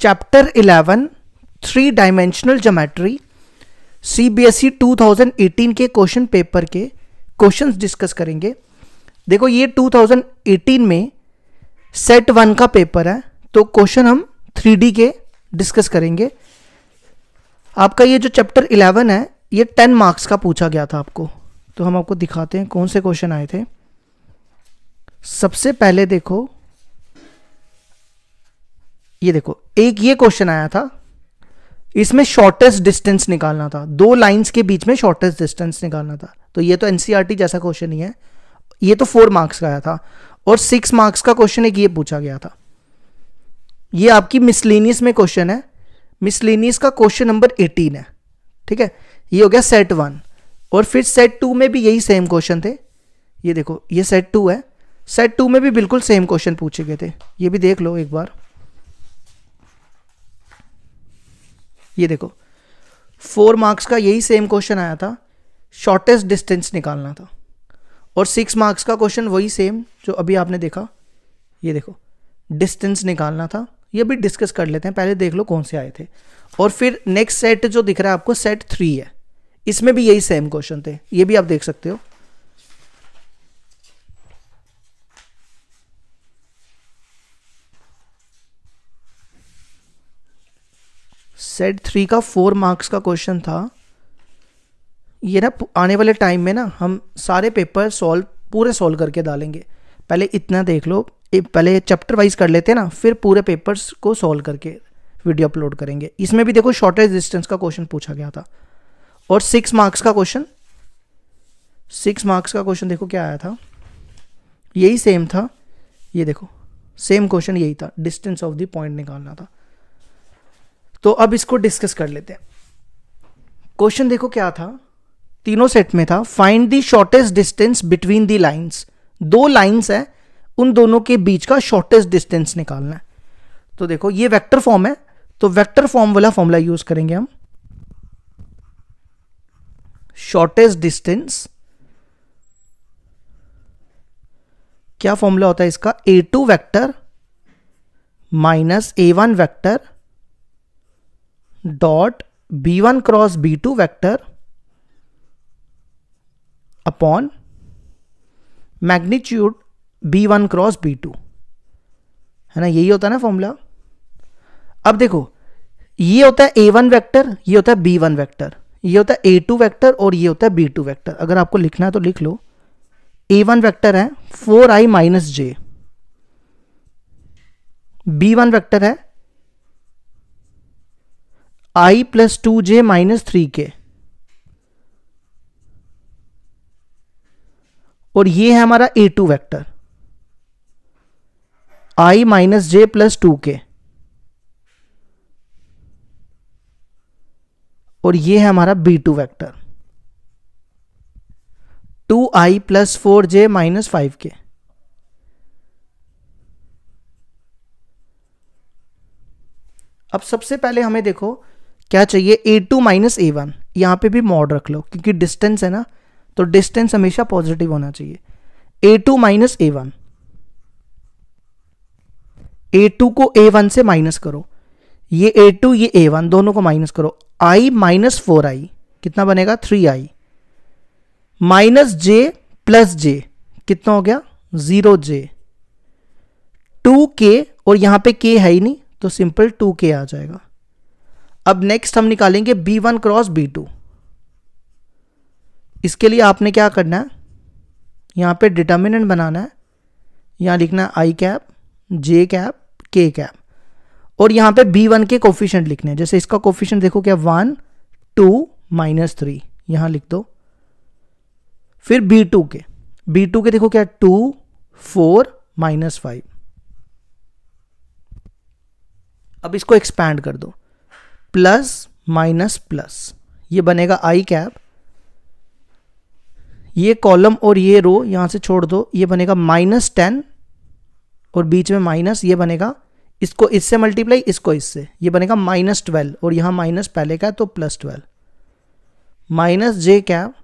chapter 11 three dimensional geometry CBSE 2018 के question paper के questions discuss करेंगे देखो ये 2018 में सेट वन का पेपर है तो क्वेश्चन हम थ्री के डिस्कस करेंगे आपका ये जो चैप्टर 11 है ये 10 मार्क्स का पूछा गया था आपको तो हम आपको दिखाते हैं कौन से क्वेश्चन आए थे सबसे पहले देखो ये देखो एक ये क्वेश्चन आया था इसमें शॉर्टेस्ट डिस्टेंस निकालना था दो लाइंस के बीच में शॉर्टेस्ट डिस्टेंस निकालना था तो ये तो एनसीईआरटी e जैसा क्वेश्चन ही है ये तो फोर मार्क्स का आया था और सिक्स मार्क्स का क्वेश्चन एक ये पूछा गया था ये आपकी मिसलिनियस में क्वेश्चन है मिसलिनियस का क्वेश्चन नंबर एटीन है ठीक है ये हो गया सेट वन और फिर सेट टू में भी यही सेम क्वेश्चन थे ये देखो ये सेट टू है सेट टू में भी बिल्कुल सेम क्वेश्चन पूछे गए थे ये भी देख लो एक बार ये देखो फोर मार्क्स का यही सेम क्वेश्चन आया था शॉर्टेस्ट डिस्टेंस निकालना था और सिक्स मार्क्स का क्वेश्चन वही सेम जो अभी आपने देखा ये देखो डिस्टेंस निकालना था ये भी डिस्कस कर लेते हैं पहले देख लो कौन से आए थे और फिर नेक्स्ट सेट जो दिख रहा है आपको सेट थ्री है इसमें भी यही सेम क्वेश्चन थे ये भी आप देख सकते हो सेट थ्री का फोर मार्क्स का क्वेश्चन था ये ना आने वाले टाइम में ना हम सारे पेपर सॉल्व पूरे सॉल्व करके डालेंगे पहले इतना देख लो पहले चैप्टर वाइज कर लेते हैं ना फिर पूरे पेपर्स को सॉल्व करके वीडियो अपलोड करेंगे इसमें भी देखो शॉर्टेज डिस्टेंस का क्वेश्चन पूछा गया था और सिक्स मार्क्स का क्वेश्चन सिक्स मार्क्स का क्वेश्चन देखो क्या आया था यही सेम था ये देखो सेम क्वेश्चन यही था डिस्टेंस ऑफ द पॉइंट निकालना था तो अब इसको डिस्कस कर लेते हैं क्वेश्चन देखो क्या था तीनों सेट में था find the shortest distance between the lines दो लाइंस है उन दोनों के बीच का शॉर्टेस्ट डिस्टेंस निकालना है तो देखो ये वेक्टर फॉर्म है तो वेक्टर फॉर्म वाला फॉर्मूला यूज करेंगे हम शॉर्टेस्ट डिस्टेंस क्या फॉर्मूला होता है इसका a two vector minus a one vector dot b one cross b two vector upon magnitude b one cross b two है ना यही होता है ना फॉर्मूला अब देखो ये होता है ए वन वैक्टर ये होता है बी वन वैक्टर ये होता है ए टू वैक्टर और ये होता है बी टू वैक्टर अगर आपको लिखना है तो लिख लो ए वन वैक्टर है four i minus j b one vector है i plus two j minus three k और ये है हमारा a two vector i minus J plus two k और ये है हमारा b two vector two i plus four j minus five k अब सबसे पहले हमें देखो क्या चाहिए a two minus a one यहाँ पर भी मॉड रख लो क्योंकि डिस्टेंस है ना तो डिस्टेंस हमेशा पॉजिटिव होना चाहिए a two minus a one a two को ए वन से माइनस करो ये ए टू ये ए वन दोनों को माइनस करो आई माइनस फोर आई कितना बनेगा three i minus J plus j कितना हो गया जीरो जे टू के और यहां पे के है ही नहीं तो सिंपल टू के आ जाएगा अब नेक्स्ट हम निकालेंगे b one cross b two इसके लिए आपने क्या करना है यहाँ पे डिटर्मिनेंट बनाना है यहाँ लिखना है i cap j cap k cap और यहाँ पे बी वन के कोफिशेंट लिखने हैं जैसे इसका कोफिशेंट देखो क्या वन टू माइनस थ्री यहाँ लिख दो फिर बी टू के बी टू के देखो क्या टू फोर माइनस फाइव अब इसको एक्सपैंड कर दो प्लस माइनस प्लस ये बनेगा आई कैप ये कॉलम और ये रो यहां से छोड़ दो ये बनेगा माइनस टेन और बीच में माइनस ये बनेगा इसको इससे मल्टीप्लाई इसको इससे ये बनेगा माइनस ट्वेल्व और यहां माइनस पहले का है तो plus twelve minus j cap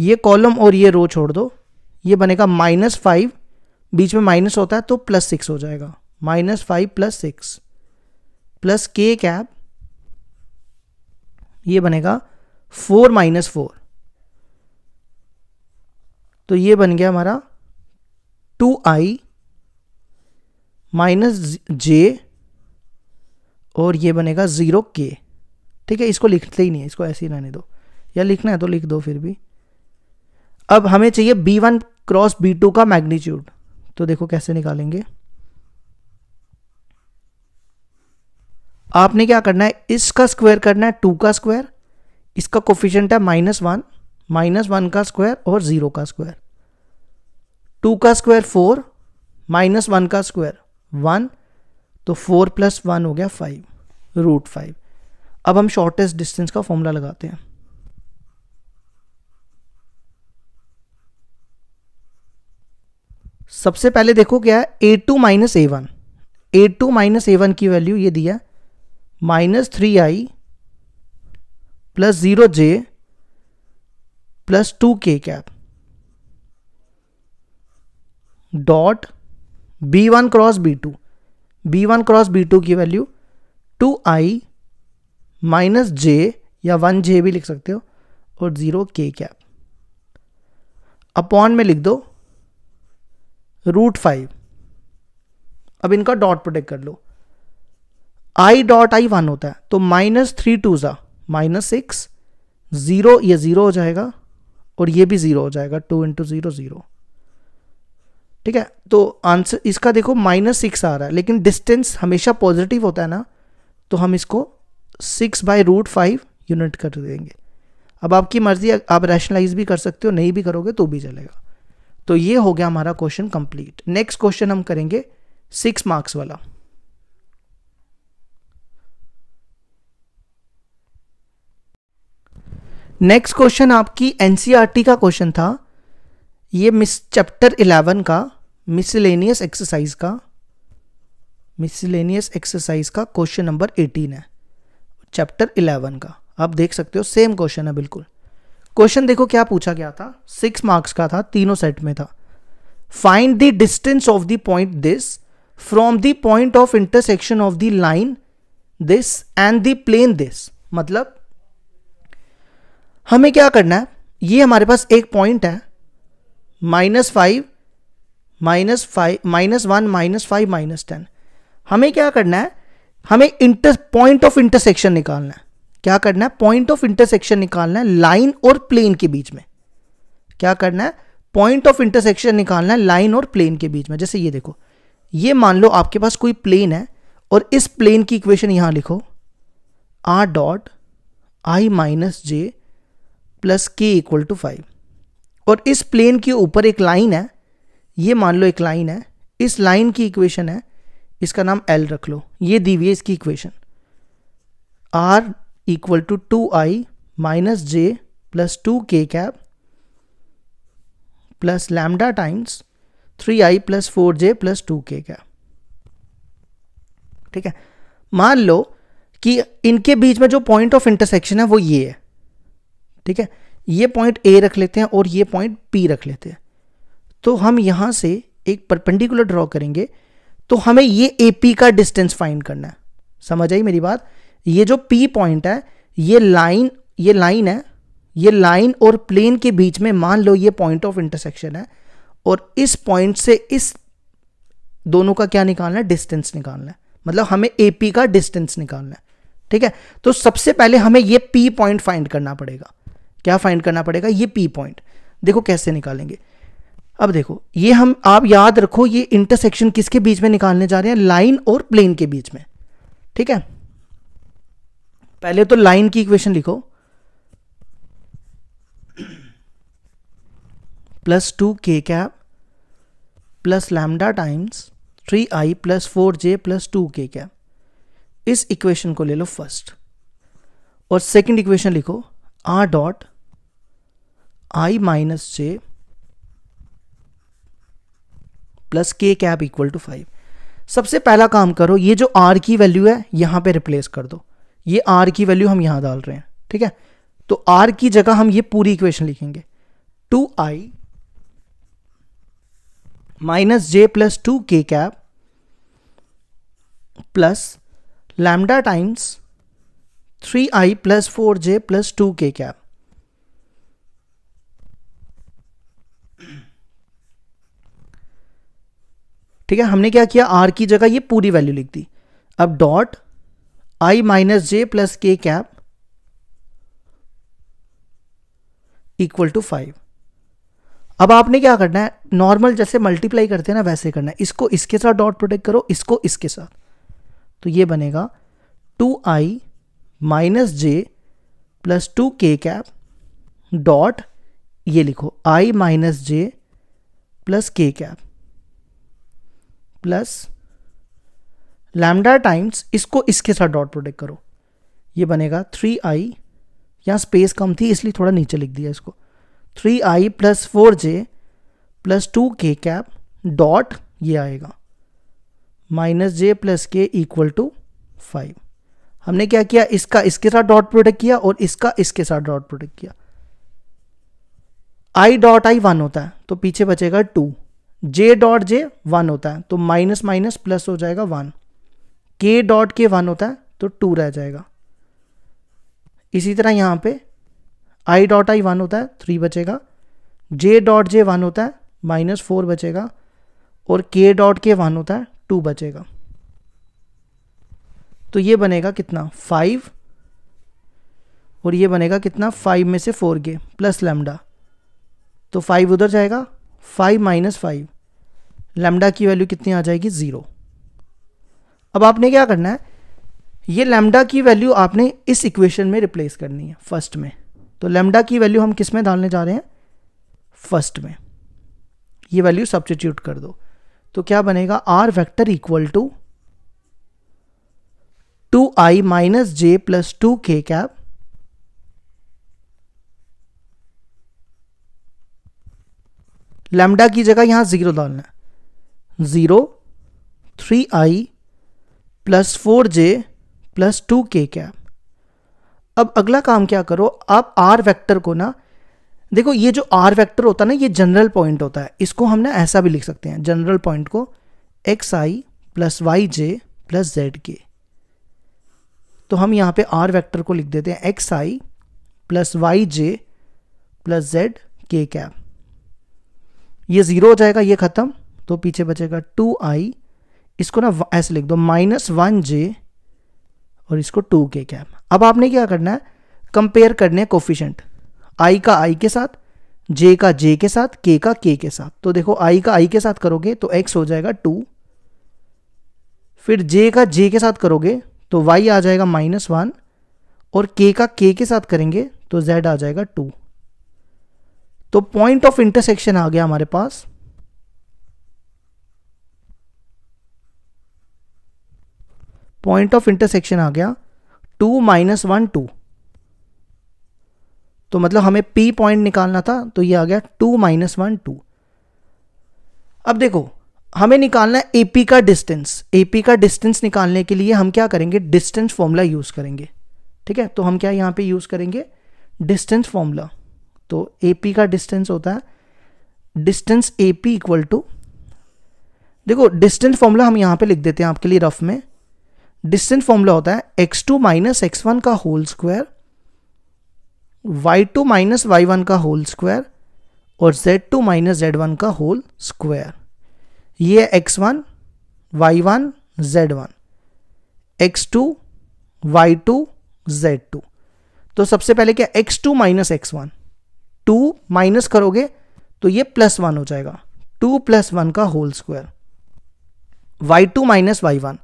ये कॉलम और ये रो छोड़ दो ये बनेगा माइनस फाइव बीच में माइनस होता है तो प्लस सिक्स हो जाएगा minus five plus six plus के कैप ये बनेगा फोर माइनस फोर तो ये बन गया हमारा टू आई माइनस जे और ये बनेगा ज़ीरो के ठीक है इसको लिखते ही नहीं है इसको ऐसे ही रहने दो या लिखना है तो लिख दो फिर भी अब हमें चाहिए b one cross b two का मैग्नीट्यूड तो देखो कैसे निकालेंगे आपने क्या करना है इसका स्क्वायर करना है टू का स्क्वायर इसका कोफिशेंट है माइनस वन माइनस वन का स्क्वायर और ज़ीरो का स्क्वायर टू का स्क्वायर फोर माइनस वन का स्क्वायर वन तो फोर प्लस वन हो गया फाइव रूट फाइव अब हम शॉर्टेस्ट डिस्टेंस का फॉर्मूला लगाते हैं सबसे पहले देखो क्या है a two minus a one a two minus a one की वैल्यू ये दिया है माइनस थ्री आई plus zero j plus two के cap dot b one cross b two b one cross b two की वैल्यू टू आई minus j या one जे भी लिख सकते हो और ज़ीरो के कैप अपॉन में लिख दो रूट फाइव अब इनका डॉट प्रोटेक्ट कर लो आई डॉट आई वन होता है तो माइनस थ्री टू ज़ा माइनस सिक्स ज़ीरो ये ज़ीरो हो जाएगा और ये भी ज़ीरो हो जाएगा टू इंटू ज़ीरो ज़ीरो ठीक है तो आंसर इसका देखो माइनस सिक्स आ रहा है लेकिन डिस्टेंस हमेशा पॉजिटिव होता है ना तो हम इसको six by root five unit कर देंगे अब आपकी मर्ज़ी आप रैशनलाइज भी कर सकते हो नहीं भी करोगे तो भी चलेगा तो ये हो गया हमारा क्वेश्चन कंप्लीट नेक्स्ट क्वेश्चन हम करेंगे सिक्स मार्क्स वाला नेक्स्ट क्वेश्चन आपकी एनसीईआरटी e का क्वेश्चन था ये मिस चैप्टर इलेवन का मिसलेनियस एक्सरसाइज का मिसलेनियस एक्सरसाइज का क्वेश्चन नंबर एटीन है चैप्टर इलेवन का आप देख सकते हो सेम क्वेश्चन है बिल्कुल क्वेश्चन देखो क्या पूछा गया था सिक्स मार्क्स का था तीनों सेट में था find the distance of the point this from the point of intersection of the line this and the plane this मतलब हमें क्या करना है ये हमारे पास एक पॉइंट है minus five minus five minus one minus five minus ten हमें क्या करना है हमें इंटर पॉइंट ऑफ इंटरसेक्शन निकालना है क्या करना है पॉइंट ऑफ इंटरसेक्शन निकालना है लाइन और प्लेन के बीच में क्या करना है पॉइंट ऑफ इंटरसेक्शन निकालना है लाइन और प्लेन के बीच में जैसे ये देखो ये मान लो आपके पास कोई प्लेन है और इस प्लेन की इक्वेशन यहां लिखो are dot I minus J plus के इक्वल टू फाइव और इस प्लेन के ऊपर एक लाइन है ये मान लो एक लाइन है इस लाइन की इक्वेशन है इसका नाम एल रख लो ये दी हुई है इसकी equation r equal to two I minus J plus two के cap plus lambda times three आई प्लस फोर जे प्लस टू के कैप ठीक है मान लो कि इनके बीच में जो पॉइंट ऑफ इंटरसेक्शन है वो ये है ठीक है ये पॉइंट ए रख लेते हैं और ये पॉइंट पी रख लेते हैं तो हम यहां से एक परपेंडिकुलर ड्रॉ करेंगे तो हमें ये ए पी का डिस्टेंस फाइंड करना है समझ आई मेरी बात ये जो पी पॉइंट है ये लाइन ये लाइन है ये लाइन और प्लेन के बीच में मान लो ये पॉइंट ऑफ इंटरसेक्शन है और इस पॉइंट से इस दोनों का क्या निकालना है डिस्टेंस निकालना है मतलब हमें ए पी का डिस्टेंस निकालना है ठीक है तो सबसे पहले हमें ये पी पॉइंट फाइंड करना पड़ेगा क्या फाइंड करना पड़ेगा ये पी पॉइंट देखो कैसे निकालेंगे अब देखो ये हम आप याद रखो ये इंटरसेक्शन किसके बीच में निकालने जा रहे हैं लाइन और प्लेन के बीच में ठीक है पहले तो लाइन की इक्वेशन लिखो प्लस टू के cap plus lambda times three आई प्लस फोर जे प्लस टू के कैप इस इक्वेशन को ले लो फर्स्ट और सेकंड इक्वेशन लिखो are dot I minus J plus के कैप इक्वल टू फाइव सबसे पहला काम करो ये जो आर की वैल्यू है यहां पे रिप्लेस कर दो ये आर की वैल्यू हम यहां डाल रहे हैं ठीक है तो आर की जगह हम ये पूरी इक्वेशन लिखेंगे टू आई माइनस जे प्लस टू के cap plus lambda times three आई प्लस फोर जे प्लस टू के कैप ठीक है हमने क्या किया आर की जगह ये पूरी वैल्यू लिख दी अब डॉट आई माइनस जे प्लस के कैप इक्वल टू फाइव अब आपने क्या करना है नॉर्मल जैसे मल्टीप्लाई करते हैं ना वैसे करना है इसको इसके साथ डॉट प्रोटेक्ट करो इसको इसके साथ तो ये बनेगा टू आई माइनस जे प्लस टू के कैप डॉट ये लिखो आई माइनस जे प्लस के कैप प्लस लैमडा टाइम्स इसको इसके साथ डॉट प्रोडक्ट करो ये बनेगा थ्री आई यहाँ स्पेस कम थी इसलिए थोड़ा नीचे लिख दिया इसको थ्री आई प्लस फोर जे प्लस टू के कैप डॉट ये आएगा माइनस जे प्लस के इक्वल टू फाइव हमने क्या किया इसका इसके साथ डॉट प्रोडक्ट किया और इसका इसके साथ डॉट प्रोडक्ट किया आई डॉट आई वन होता है तो पीछे बचेगा two J dot J one होता है तो माइनस माइनस प्लस हो जाएगा वन के डॉट के वन होता है तो टू रह जाएगा इसी तरह यहाँ पे आई डॉट आई वन होता है थ्री बचेगा जे डॉट जे वन होता है माइनस फोर बचेगा और के डॉट के वन होता है टू बचेगा तो ये बनेगा कितना फाइव और ये बनेगा कितना फाइव में से फोर के प्लस लेमडा तो फाइव उधर जाएगा फाइव माइनस फाइव लेमडा की वैल्यू कितनी आ जाएगी ज़ीरो अब आपने क्या करना है ये लेमडा की वैल्यू आपने इस इक्वेशन में रिप्लेस करनी है फर्स्ट में तो लेमडा की वैल्यू हम किस में डालने जा रहे हैं फर्स्ट में ये वैल्यू सब्सटीट्यूट कर दो तो क्या बनेगा R vector equal to two I minus J plus two के कैप लैमडा की जगह यहां ज़ीरो डालना है ज़ीरो थ्री आई प्लस फोर जे प्लस टू के कैप अब अगला काम क्या करो आप आर वेक्टर को ना देखो ये जो आर वेक्टर होता है ना ये जनरल पॉइंट होता है इसको हम ना ऐसा भी लिख सकते हैं जनरल पॉइंट को X I plus Y J plus Z K तो हम यहाँ पे आर वेक्टर को लिख देते हैं X I plus Y J plus Z K cap ये ज़ीरो हो जाएगा ये ख़त्म तो पीछे बचेगा टू आई इसको ना ऐसे लिख दो माइनस वन जे और इसको टू के कैप अब आपने क्या करना है कंपेयर करने कोफिशेंट आई का आई के साथ जे का जे के साथ के का के के साथ तो देखो आई का आई के साथ करोगे तो एक्स हो जाएगा टू फिर जे का जे के साथ करोगे तो वाई आ जाएगा माइनस वन और के का के के साथ करेंगे तो जेड आ जाएगा टू तो पॉइंट ऑफ इंटरसेक्शन आ गया हमारे पास पॉइंट ऑफ इंटरसेक्शन आ गया टू माइनस वन टू तो मतलब हमें पी पॉइंट निकालना था तो ये आ गया टू माइनस वन टू अब देखो हमें निकालना है ए का डिस्टेंस एपी का डिस्टेंस निकालने के लिए हम क्या करेंगे डिस्टेंस फॉर्मूला यूज़ करेंगे ठीक है तो हम क्या यहां पे यूज़ करेंगे डिस्टेंस फॉर्मूला तो ए पी का डिस्टेंस होता है distance A P equal to देखो डिस्टेंस फॉर्मूला हम यहाँ पे लिख देते हैं आपके लिए रफ में डिस्टेंस फॉर्मूला होता है X two minus X one का whole square Y two minus Y one का होल स्क्वायर और Z two minus Z one का होल स्क्वायर ये X one Y one Z one X two Y two Z two तो सबसे पहले क्या X two minus X one two minus करोगे तो ये प्लस वन हो जाएगा टू प्लस वन का whole square Y two minus Y one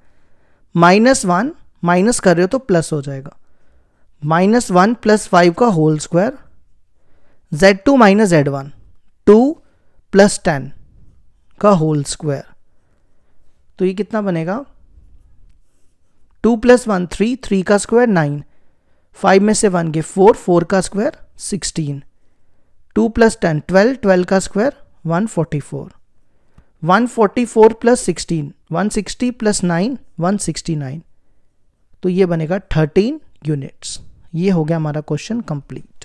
minus one minus कर रहे हो तो प्लस हो जाएगा माइनस वन प्लस फाइव का whole square Z two minus Z one two plus ten का होल स्क्वायर तो ये कितना बनेगा two plus one three three का स्क्वायर नाइन फाइव में से वन के फोर फोर का square sixteen two plus ten twelve twelve का square one forty four one forty four plus sixteen one sixty plus nine one sixty nine तो ये बनेगा thirteen units ये हो गया हमारा क्वेश्चन कंप्लीट